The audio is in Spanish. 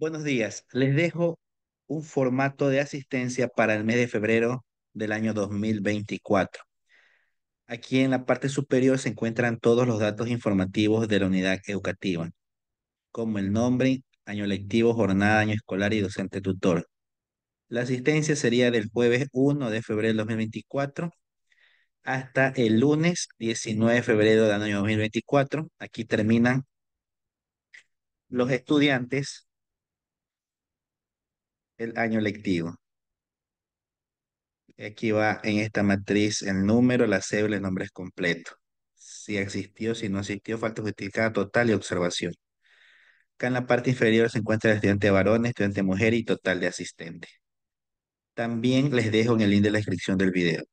Buenos días. Les dejo un formato de asistencia para el mes de febrero del año 2024. Aquí en la parte superior se encuentran todos los datos informativos de la unidad educativa, como el nombre, año lectivo, jornada, año escolar y docente tutor. La asistencia sería del jueves 1 de febrero del 2024 hasta el lunes 19 de febrero del año 2024. Aquí terminan los estudiantes el año lectivo. Aquí va en esta matriz el número, la cédula, el nombre es completo. Si existió, si no existió, falta justificada total y observación. Acá en la parte inferior se encuentra el estudiante varón, estudiante mujer y total de asistente. También les dejo en el link de la descripción del video.